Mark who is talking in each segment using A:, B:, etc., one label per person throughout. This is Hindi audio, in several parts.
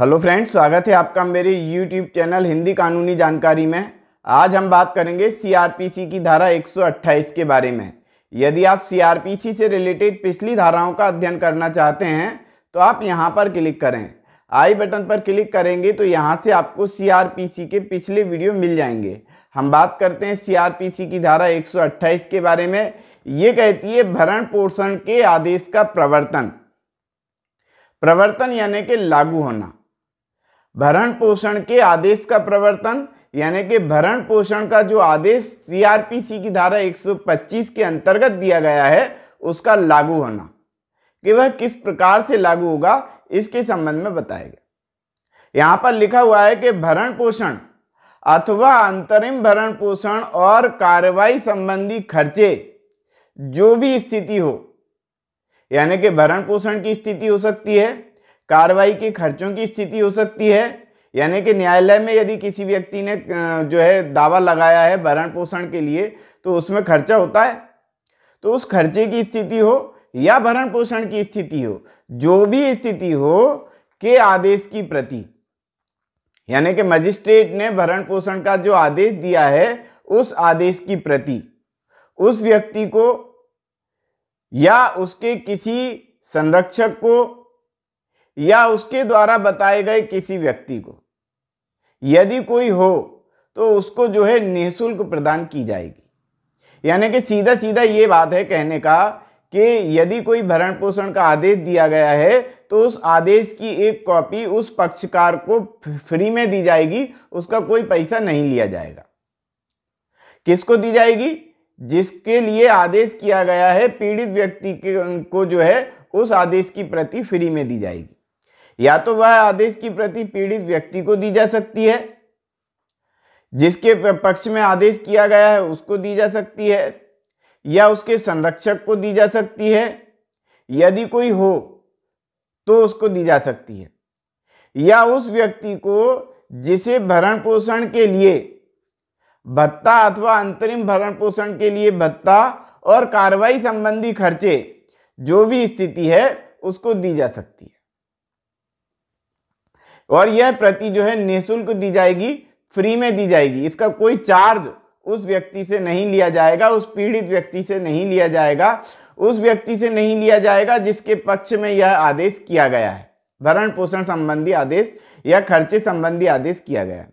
A: हेलो फ्रेंड्स स्वागत है आपका मेरे यूट्यूब चैनल हिंदी कानूनी जानकारी में आज हम बात करेंगे सीआरपीसी की धारा 128 के बारे में यदि आप सीआरपीसी से रिलेटेड पिछली धाराओं का अध्ययन करना चाहते हैं तो आप यहां पर क्लिक करें आई बटन पर क्लिक करेंगे तो यहां से आपको सीआरपीसी के पिछले वीडियो मिल जाएंगे हम बात करते हैं सीआरपीसी की धारा 128 के बारे में ये कहती है भरण पोषण के आदेश का प्रवर्तन प्रवर्तन यानी कि लागू होना भरण पोषण के आदेश का प्रवर्तन यानी कि भरण पोषण का जो आदेश सीआरपीसी की धारा 125 के अंतर्गत दिया गया है उसका लागू होना कि वह किस प्रकार से लागू होगा इसके संबंध में बताएगा यहाँ पर लिखा हुआ है कि भरण पोषण अथवा अंतरिम भरण पोषण और कार्रवाई संबंधी खर्चे जो भी स्थिति हो यानी कि भरण पोषण की स्थिति हो सकती है कार्रवाई के खर्चों की स्थिति हो सकती है यानी कि न्यायालय में यदि किसी व्यक्ति ने जो है दावा लगाया है भरण पोषण के लिए तो उसमें खर्चा होता है तो उस खर्चे की स्थिति हो या भरण पोषण की स्थिति हो जो भी स्थिति हो के आदेश की प्रति यानी कि मजिस्ट्रेट ने भरण पोषण का जो आदेश दिया है उस आदेश की प्रति उस व्यक्ति को या उसके किसी संरक्षक को या उसके द्वारा बताए गए किसी व्यक्ति को यदि कोई हो तो उसको जो है निःशुल्क प्रदान की जाएगी यानी कि सीधा सीधा ये बात है कहने का कि यदि कोई भरण पोषण का आदेश दिया गया है तो उस आदेश की एक कॉपी उस पक्षकार को फ्री में दी जाएगी उसका कोई पैसा नहीं लिया जाएगा किसको दी जाएगी जिसके लिए आदेश किया गया है पीड़ित व्यक्ति के को जो है उस आदेश की प्रति फ्री में दी जाएगी या तो वह आदेश की प्रति पीड़ित व्यक्ति को दी जा सकती है जिसके पक्ष में आदेश किया गया है उसको दी जा सकती है या उसके संरक्षक को दी जा सकती है यदि कोई हो तो उसको दी जा सकती है या उस व्यक्ति को जिसे भरण पोषण के लिए भत्ता अथवा अंतरिम भरण पोषण के लिए भत्ता और कार्रवाई संबंधी खर्चे जो भी स्थिति है उसको दी जा सकती है और यह प्रति जो है निःशुल्क दी जाएगी फ्री में दी जाएगी इसका कोई चार्ज उस व्यक्ति से नहीं लिया जाएगा उस पीड़ित व्यक्ति से नहीं लिया जाएगा उस व्यक्ति से नहीं लिया जाएगा जिसके पक्ष में यह आदेश किया गया है भरण पोषण संबंधी आदेश या खर्चे संबंधी आदेश किया गया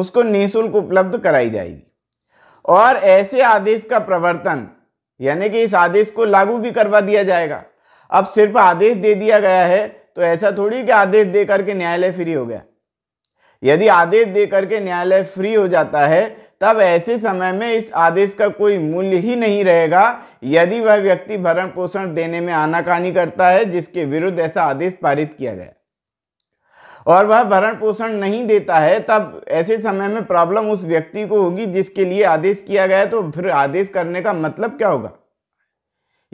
A: उसको निःशुल्क उपलब्ध कराई जाएगी और ऐसे आदेश का प्रवर्तन यानी कि इस आदेश को लागू भी करवा दिया जाएगा अब सिर्फ आदेश दे दिया गया है तो ऐसा थोड़ी कि आदेश दे करके न्यायालय फ्री हो गया यदि आदेश दे करके न्यायालय फ्री हो जाता है तब ऐसे समय में इस आदेश का कोई मूल्य ही नहीं रहेगा यदि वह व्यक्ति भरण पोषण देने में आनाकानी करता है जिसके विरुद्ध ऐसा आदेश पारित किया गया और वह भरण पोषण नहीं देता है तब ऐसे समय में प्रॉब्लम उस व्यक्ति को होगी जिसके लिए आदेश किया गया तो फिर आदेश करने का मतलब क्या होगा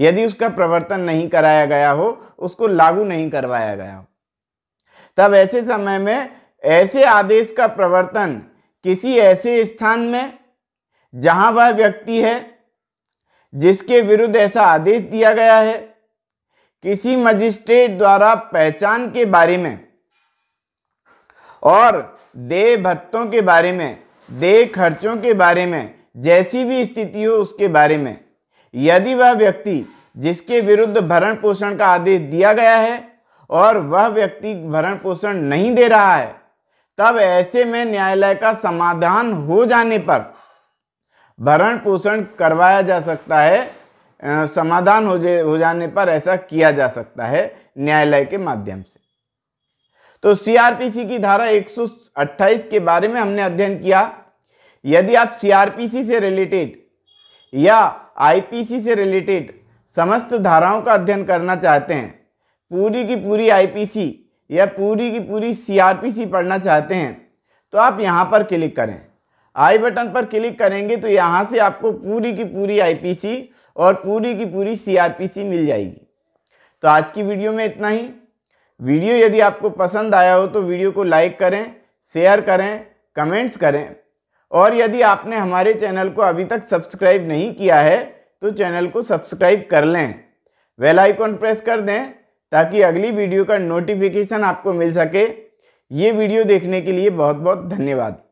A: यदि उसका प्रवर्तन नहीं कराया गया हो उसको लागू नहीं करवाया गया हो तब ऐसे समय में ऐसे आदेश का प्रवर्तन किसी ऐसे स्थान में जहां वह व्यक्ति है जिसके विरुद्ध ऐसा आदेश दिया गया है किसी मजिस्ट्रेट द्वारा पहचान के बारे में और दे भत्तों के बारे में दे खर्चों के बारे में जैसी भी स्थिति हो उसके बारे में यदि वह व्यक्ति जिसके विरुद्ध भरण पोषण का आदेश दिया गया है और वह व्यक्ति भरण पोषण नहीं दे रहा है तब ऐसे में न्यायालय का समाधान हो जाने पर भरण पोषण करवाया जा सकता है समाधान हो हो जाने पर ऐसा किया जा सकता है न्यायालय के माध्यम से तो सीआरपीसी की धारा 128 के बारे में हमने अध्ययन किया यदि आप सीआरपीसी से रिलेटेड या आईपीसी से रिलेटेड समस्त धाराओं का अध्ययन करना चाहते हैं पूरी की पूरी आईपीसी या पूरी की पूरी सीआरपीसी पढ़ना चाहते हैं तो आप यहाँ पर क्लिक करें आई बटन पर क्लिक करेंगे तो यहाँ से आपको पूरी की पूरी आईपीसी और पूरी की पूरी सीआरपीसी मिल जाएगी तो आज की वीडियो में इतना ही वीडियो यदि आपको पसंद आया हो तो वीडियो को लाइक करें शेयर करें कमेंट्स करें और यदि आपने हमारे चैनल को अभी तक सब्सक्राइब नहीं किया है तो चैनल को सब्सक्राइब कर लें वेल आइकॉन प्रेस कर दें ताकि अगली वीडियो का नोटिफिकेशन आपको मिल सके ये वीडियो देखने के लिए बहुत बहुत धन्यवाद